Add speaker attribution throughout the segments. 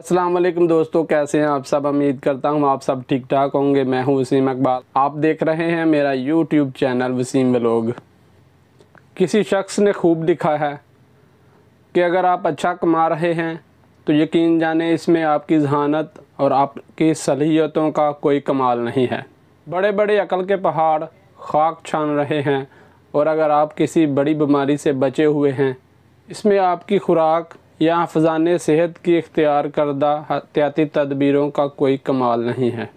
Speaker 1: असलम दोस्तों कैसे हैं आप सब उम्मीद करता हूं आप सब ठीक ठाक होंगे मैं हूं वसीम अकबाल आप देख रहे हैं मेरा यूट्यूब चैनल वसीम व्लॉग किसी शख्स ने खूब लिखा है कि अगर आप अच्छा कमा रहे हैं तो यकीन जाने इसमें आपकी जहानत और आपकी सलाहियतों का कोई कमाल नहीं है बड़े बड़े अकल के पहाड़ खाक छान रहे हैं और अगर आप किसी बड़ी बीमारी से बचे हुए हैं इसमें आपकी खुराक या हफजान सेहत की इख्तियार करदा हत्याती तदबीरों का कोई कमाल नहीं है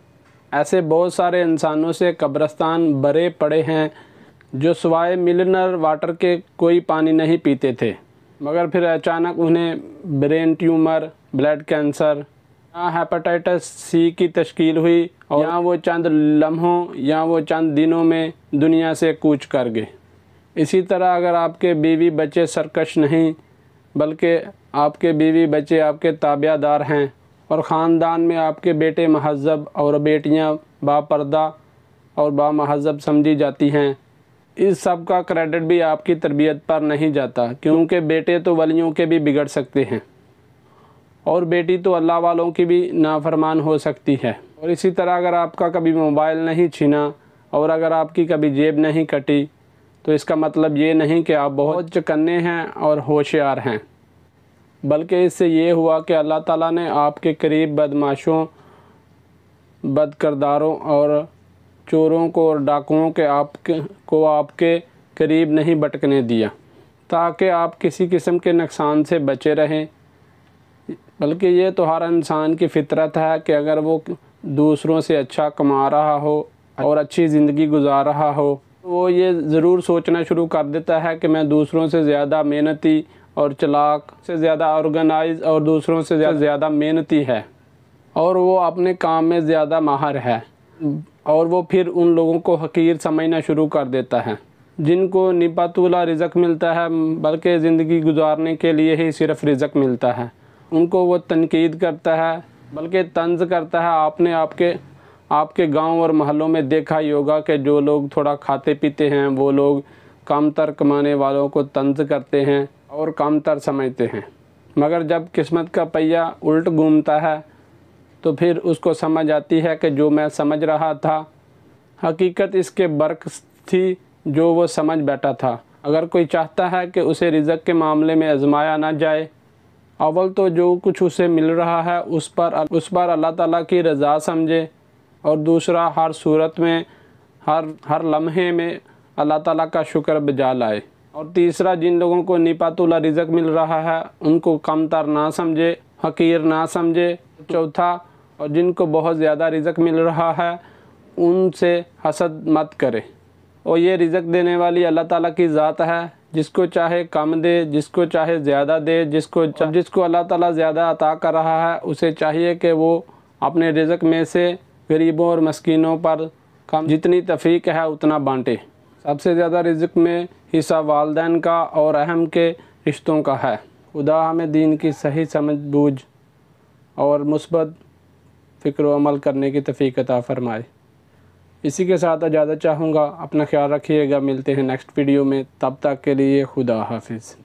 Speaker 1: ऐसे बहुत सारे इंसानों से कब्रस्तान बड़े पड़े हैं जो सवाए मिलनर वाटर के कोई पानी नहीं पीते थे मगर फिर अचानक उन्हें ब्रेन ट्यूमर ब्लड कैंसर या हेपाटाइटस सी की तश्कील हुई और यहाँ वो चंद लम्हों या वो चंद दिनों में दुनिया से कूच कर गए इसी तरह अगर आपके बीवी बच्चे सरकश नहीं बल्कि आपके बीवी बच्चे आपके ताबियादार हैं और ख़ानदान में आपके बेटे महजब और बेटियां बापर्दा और बामहजब समझी जाती हैं इस सब का क्रेडिट भी आपकी तरबियत पर नहीं जाता क्योंकि बेटे तो वलियों के भी बिगड़ सकते हैं और बेटी तो अल्लाह वालों की भी नाफरमान हो सकती है और इसी तरह अगर आपका कभी मोबाइल नहीं छीना और अगर आपकी कभी जेब नहीं कटी तो इसका मतलब ये नहीं कि आप बहुत चकन्ने हैं और होशियार हैं बल्कि इससे ये हुआ कि अल्लाह ताला ने आपके करीब बदमाशों बदकरदारों और चोरों को और डाकुओं के आप को आपके करीब नहीं भटकने दिया ताकि आप किसी किस्म के नुकसान से बचे रहें बल्कि ये तो हर इंसान की फितरत है कि अगर वो दूसरों से अच्छा कमा रहा हो और अच्छी ज़िंदगी गुजार रहा हो वो ये ज़रूर सोचना शुरू कर देता है कि मैं दूसरों से ज़्यादा मेहनती और चलाक से ज़्यादा ऑर्गेनाइज और दूसरों से ज़्यादा मेहनती है और वो अपने काम में ज़्यादा माहर है और वो फिर उन लोगों को हकीर समझना शुरू कर देता है जिनको निपातुला रिजक मिलता है बल्कि ज़िंदगी गुजारने के लिए ही सिर्फ रिजक मिलता है उनको वो तनकीद करता है बल्कि तंज करता है आपने आपके आपके गांव और महलों में देखा ही होगा कि जो लोग थोड़ा खाते पीते हैं वो लोग कामतर कमाने वालों को तंज करते हैं और कामतर समझते हैं मगर जब किस्मत का पहिया उल्ट घूमता है तो फिर उसको समझ आती है कि जो मैं समझ रहा था हकीकत इसके बर्क थी जो वो समझ बैठा था अगर कोई चाहता है कि उसे रिजक के मामले में आजमाया ना जाए अव्वल तो जो कुछ उसे मिल रहा है उस पर उस पर अल्लाह ताला की रज़ा समझे और दूसरा हर सूरत में हर हर लम्हे में अल्लाह ताला का शुक्र बजा लाए और तीसरा जिन लोगों को निपातुल्ला रिजक मिल रहा है उनको कमतर ना समझे हकीर ना समझे चौथा और जिनको बहुत ज़्यादा रिजक मिल रहा है उनसे हसद मत करे और ये रिजक देने वाली अल्लाह ताला की ज़ात है जिसको चाहे कम दे जिसको चाहे ज़्यादा दे जिसको जिसको अल्लाह ताला ज़्यादा अता कर रहा है उसे चाहिए कि वो अपने रिजक में से गरीबों और मस्किनों पर कम जितनी तफरीक है उतना बांटे सबसे ज़्यादा रिज्क में हिस्सा वालदेन का और अहम के रिश्तों का है खुदा हमें दीन की सही समझ बूझ और मुस्बत फ़िक्र अमल करने की तफ़ीकता फरमाए इसी के साथ इजाज़त चाहूँगा अपना ख्याल रखिएगा मिलते हैं नेक्स्ट वीडियो में तब तक के लिए खुदा हाफिज़